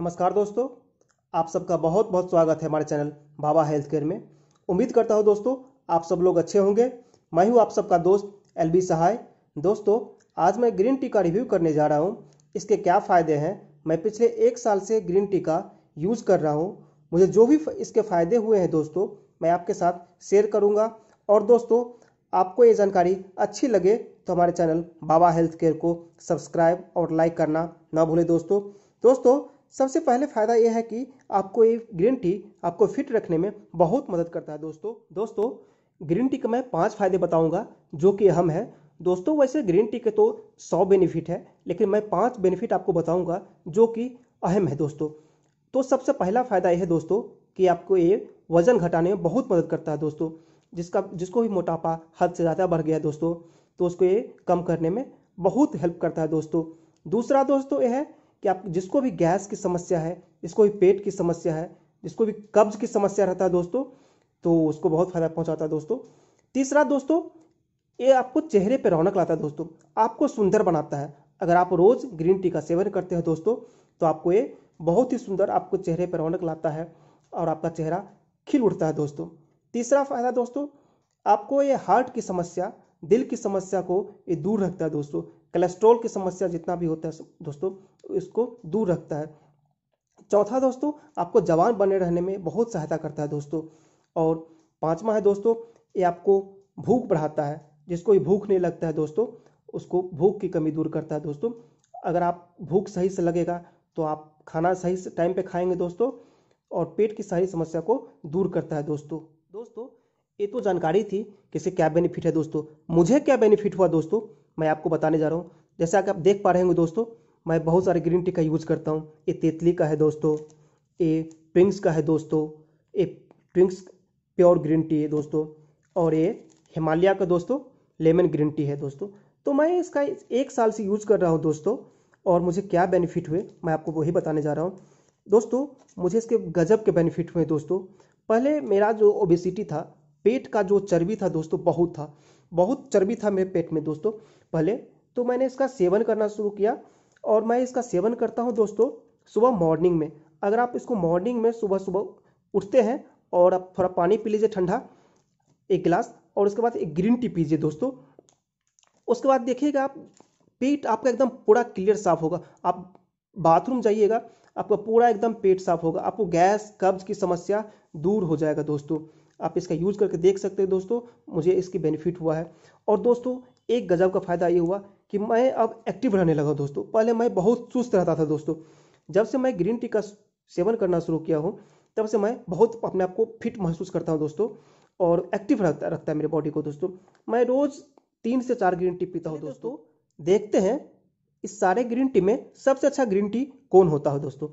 नमस्कार दोस्तों आप सबका बहुत बहुत स्वागत है हमारे चैनल बाबा हेल्थ केयर में उम्मीद करता हूँ दोस्तों आप सब लोग अच्छे होंगे मैं हूँ आप सबका दोस्त एल बी सहाय दोस्तों आज मैं ग्रीन टी का रिव्यू करने जा रहा हूँ इसके क्या फ़ायदे हैं मैं पिछले एक साल से ग्रीन टी का यूज़ कर रहा हूँ मुझे जो भी इसके फ़ायदे हुए हैं दोस्तों मैं आपके साथ शेयर करूँगा और दोस्तों आपको ये जानकारी अच्छी लगे तो हमारे चैनल बाबा हेल्थ केयर को सब्सक्राइब और लाइक करना ना भूलें दोस्तों दोस्तों सबसे पहले फ़ायदा यह है कि आपको ये ग्रीन टी आपको फिट रखने में बहुत मदद करता है दोस्तों दोस्तों ग्रीन टी का मैं पाँच फायदे बताऊंगा जो कि अहम है दोस्तों वैसे ग्रीन टी के तो सौ बेनिफिट है लेकिन मैं पाँच बेनिफिट आपको बताऊंगा जो कि अहम है दोस्तों तो सबसे पहला फ़ायदा यह है दोस्तों कि आपको ये वजन घटाने में बहुत मदद करता है दोस्तों जिसका जिसको भी मोटापा हद से ज़्यादा बढ़ गया दोस्तों तो उसको ये कम करने में बहुत हेल्प करता है दोस्तों दूसरा दोस्तों यह है कि आप जिसको भी गैस की समस्या है जिसको भी पेट की समस्या है जिसको भी कब्ज की समस्या रहता है दोस्तों तो उसको बहुत फायदा पहुंचाता है दोस्तों तीसरा दोस्तों ये आपको चेहरे पर रौनक लाता है दोस्तों आपको सुंदर बनाता है अगर आप रोज़ ग्रीन टी का सेवन करते हैं दोस्तों तो आपको ये बहुत ही सुंदर आपको चेहरे पर रौनक लाता है और आपका चेहरा खिल उठता है दोस्तों तीसरा फायदा दोस्तों आपको ये हार्ट की समस्या दिल की समस्या को ये दूर रखता है दोस्तों कोलेस्ट्रॉल की समस्या जितना भी होता है दोस्तों इसको दूर रखता है चौथा दोस्तों आपको जवान बने रहने में बहुत सहायता करता है दोस्तों और पाँचवा है दोस्तों ये आपको भूख बढ़ाता है जिसको ये भूख नहीं लगता है दोस्तों उसको भूख की कमी दूर करता है दोस्तों अगर आप भूख सही से लगेगा तो आप खाना सही से टाइम पे खाएंगे दोस्तों और पेट की सारी समस्या को दूर करता है दोस्तों दोस्तों ये तो जानकारी थी किसे क्या बेनिफिट है दोस्तों मुझे क्या बेनिफिट हुआ दोस्तों मैं आपको बताने जा रहा हूँ जैसा कि आप देख पा रहे होंगे दोस्तों मैं बहुत सारे ग्रीन टी का यूज़ करता हूँ ये तेतली का है दोस्तों ये ट्विंग्स का है दोस्तों ये ट्विंग्स प्योर ग्रीन टी है दोस्तों और ये हिमालय का दोस्तों लेमन ग्रीन टी है दोस्तों तो मैं इसका एक साल से यूज़ कर रहा हूँ दोस्तों और मुझे क्या बेनिफिट हुए मैं आपको वही बताने जा रहा हूँ दोस्तों मुझे इसके गजब के बेनिफिट हुए दोस्तों पहले मेरा जो ओबेसिटी था पेट का जो चर्बी था दोस्तों बहुत था बहुत चर्बी था मेरे पेट में दोस्तों पहले तो मैंने इसका सेवन करना शुरू किया और मैं इसका सेवन करता हूँ दोस्तों सुबह मॉर्निंग में अगर आप इसको मॉर्निंग में सुबह सुबह उठते हैं और आप थोड़ा पानी पी लीजिए ठंडा एक गिलास और उसके बाद एक ग्रीन टी पीजिए दोस्तों उसके बाद देखिएगा आप पेट आपका एकदम पूरा क्लियर साफ होगा आप बाथरूम जाइएगा आपका पूरा एकदम पेट साफ होगा आपको गैस कब्ज की समस्या दूर हो जाएगा दोस्तों आप इसका यूज़ करके देख सकते हैं दोस्तों मुझे इसकी बेनिफिट हुआ है और दोस्तों एक गजब का फ़ायदा ये हुआ कि मैं अब एक्टिव रहने लगा दोस्तों पहले मैं बहुत सुस्त रहता था दोस्तों जब से मैं ग्रीन टी का सेवन करना शुरू किया हूँ तब से मैं बहुत अपने आप को फिट महसूस करता हूँ दोस्तों और एक्टिव रखता रखता है मेरे बॉडी को दोस्तों मैं रोज़ तीन से चार ग्रीन टी पीता हूँ दोस्तों देखते हैं इस सारे ग्रीन टी में सबसे अच्छा ग्रीन टी कौन होता है दोस्तों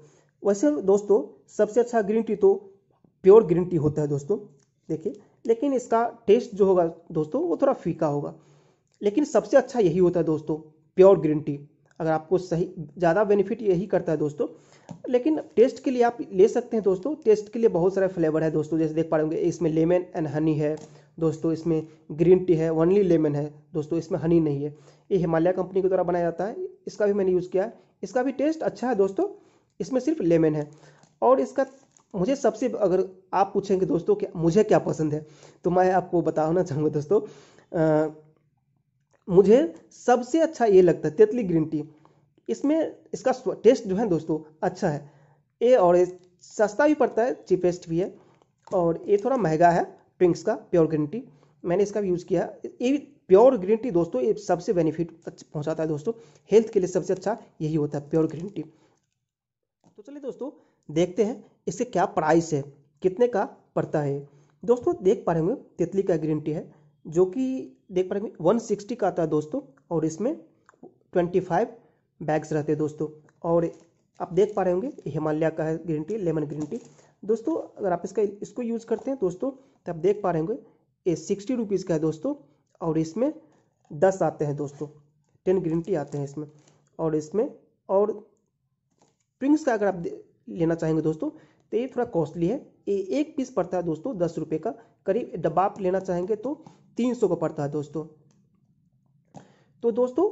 वैसे दोस्तों सबसे अच्छा ग्रीन टी तो प्योर ग्रीन टी होता है दोस्तों देखिए लेकिन इसका टेस्ट जो होगा दोस्तों वो थोड़ा फीका होगा लेकिन सबसे अच्छा यही होता है दोस्तों प्योर ग्रीन टी अगर आपको सही ज़्यादा बेनिफिट यही करता है दोस्तों लेकिन टेस्ट के लिए आप ले सकते हैं दोस्तों टेस्ट के लिए बहुत सारे फ्लेवर है दोस्तों जैसे देख पा रहे इसमें लेमन एंड हनी है दोस्तों इसमें ग्रीन टी है ओनली लेमन है दोस्तों इसमें हनी नहीं है ये हिमालय कंपनी के द्वारा बनाया जाता है इसका भी मैंने यूज़ किया है इसका भी टेस्ट अच्छा है दोस्तों इसमें सिर्फ लेमन है और इसका मुझे सबसे अगर आप पूछेंगे दोस्तों कि मुझे क्या पसंद है तो मैं आपको बताना चाहूँगा दोस्तों आ, मुझे सबसे अच्छा ये लगता है तेतली ग्रीन टी इसमें इसका टेस्ट जो है दोस्तों अच्छा है ये और सस्ता भी पड़ता है चीपेस्ट भी है और ये थोड़ा महंगा है पिंक्स का प्योर ग्रीन टी मैंने इसका भी यूज़ किया ये प्योर ग्रीन टी दोस्तों ये सबसे बेनिफिट अच्छा पहुंचाता है दोस्तों हेल्थ के लिए सबसे अच्छा यही होता है प्योर ग्रीन टी तो चलिए दोस्तों देखते हैं इसके क्या प्राइस है कितने का पड़ता है दोस्तों देख पा रहे होंगे तितली का ग्रीन टी है जो कि देख पा रहे होंगे वन सिक्सटी का आता है दोस्तों और इसमें ट्वेंटी फाइव बैग्स रहते हैं दोस्तों और आप देख पा रहे होंगे हिमालय का है green tea lemon green tea दोस्तों अगर आप इसका इसको यूज़ करते हैं दोस्तों तो आप देख पा रहे होंगे ये सिक्सटी रुपीज़ का है दोस्तों और इसमें दस आते हैं दोस्तों टेन ग्रीन टी आते हैं इसमें और इसमें और प्रिंग्स का अगर आप लेना चाहेंगे दोस्तों तो ये थोड़ा कॉस्टली है ये एक पीस पड़ता है दोस्तों दस रुपये का करीब डब्बा आप लेना चाहेंगे तो तीन सौ का पड़ता है दोस्तों तो दोस्तों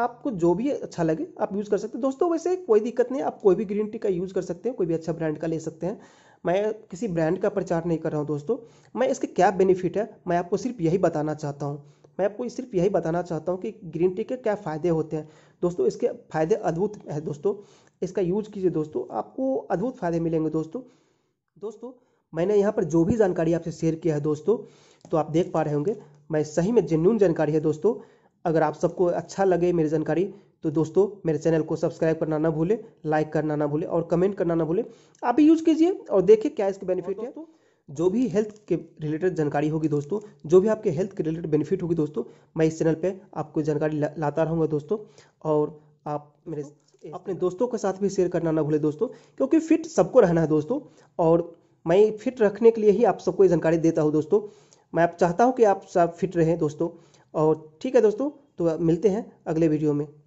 आपको जो भी अच्छा लगे आप यूज़ कर सकते हैं दोस्तों वैसे कोई दिक्कत नहीं आप कोई भी ग्रीन टी का यूज़ कर सकते हैं कोई भी अच्छा ब्रांड का ले सकते हैं मैं किसी ब्रांड का प्रचार नहीं कर रहा हूँ दोस्तों मैं इसके क्या बेनिफिट है मैं आपको सिर्फ यही बताना चाहता हूँ मैं आपको सिर्फ यही बताना चाहता हूँ कि ग्रीन टी के क्या फ़ायदे होते हैं दोस्तों इसके फ़ायदे अद्भुत है दोस्तों इसका यूज कीजिए दोस्तों आपको अद्भुत फायदे मिलेंगे दोस्तों दोस्तों मैंने यहाँ पर जो भी जानकारी आपसे शेयर किया है दोस्तों तो आप देख पा रहे होंगे मैं सही में जेन्यून जानकारी है दोस्तों अगर आप सबको अच्छा लगे मेरी जानकारी तो दोस्तों मेरे चैनल को सब्सक्राइब करना ना भूले लाइक करना ना भूले और कमेंट करना ना भूले आप भी यूज कीजिए और देखिए क्या इसके बेनिफिट है जो भी हेल्थ के रिलेटेड जानकारी होगी दोस्तों जो भी आपके हेल्थ के रिलेटेड बेनिफिट होगी दोस्तों मैं इस चैनल पे आपको जानकारी लाता रहूँगा दोस्तों और आप मेरे अपने दोस्तों के साथ भी शेयर करना ना भूले दोस्तों क्योंकि फिट सबको रहना है दोस्तों और मैं फिट रखने के लिए ही आप सबको जानकारी देता हूँ दोस्तों मैं आप चाहता हूँ कि आप सब फिट रहें दोस्तों और ठीक है दोस्तों तो मिलते हैं अगले वीडियो में